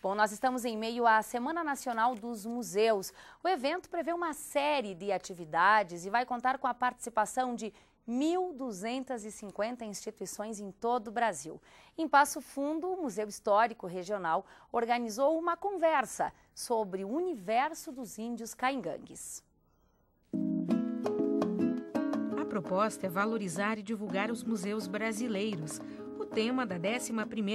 Bom, nós estamos em meio à Semana Nacional dos Museus. O evento prevê uma série de atividades e vai contar com a participação de 1.250 instituições em todo o Brasil. Em Passo Fundo, o Museu Histórico Regional organizou uma conversa sobre o universo dos índios caingangues. A proposta é valorizar e divulgar os museus brasileiros tema da 11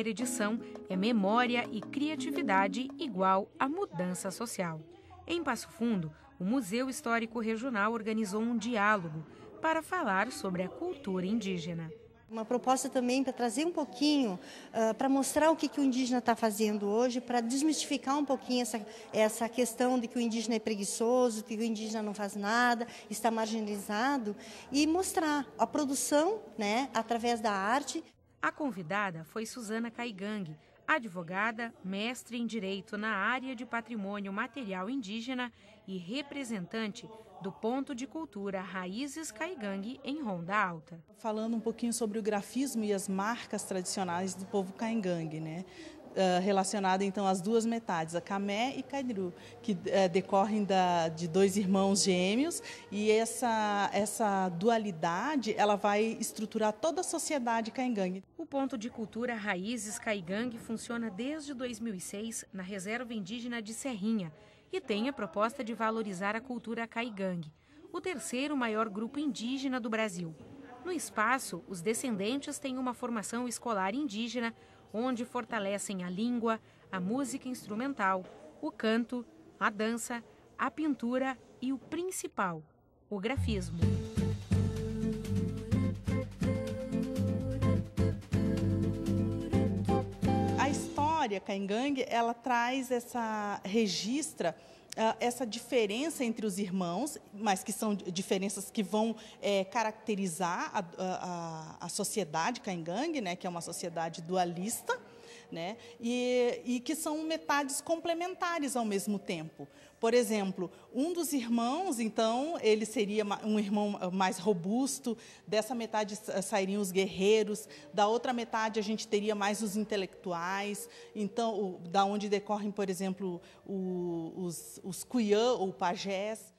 edição é Memória e Criatividade igual a mudança social. Em Passo Fundo, o Museu Histórico Regional organizou um diálogo para falar sobre a cultura indígena. Uma proposta também para trazer um pouquinho, uh, para mostrar o que, que o indígena está fazendo hoje, para desmistificar um pouquinho essa, essa questão de que o indígena é preguiçoso, que o indígena não faz nada, está marginalizado, e mostrar a produção né, através da arte. A convidada foi Suzana Caigang, advogada, mestre em direito na área de patrimônio material indígena e representante do Ponto de Cultura Raízes Caigangue em Ronda Alta. Falando um pouquinho sobre o grafismo e as marcas tradicionais do povo Caingangue, né? uh, relacionada então às duas metades, a Camé e Caidru, que uh, decorrem da, de dois irmãos gêmeos e essa essa dualidade ela vai estruturar toda a sociedade caingangue. O ponto de cultura Raízes Caigangue funciona desde 2006 na reserva indígena de Serrinha e tem a proposta de valorizar a cultura caigangue, o terceiro maior grupo indígena do Brasil. No espaço, os descendentes têm uma formação escolar indígena, onde fortalecem a língua, a música instrumental, o canto, a dança, a pintura e o principal, o grafismo. A história Caingangue, ela traz essa registra ah, essa diferença entre os irmãos, mas que são diferenças que vão é, caracterizar a, a, a sociedade kaingang, né, que é uma sociedade dualista, né? e, e que são metades complementares ao mesmo tempo. Por exemplo, um dos irmãos, então, ele seria um irmão mais robusto, dessa metade sairiam os guerreiros, da outra metade a gente teria mais os intelectuais, então, o, da onde decorrem, por exemplo, o, os, os ou pajés.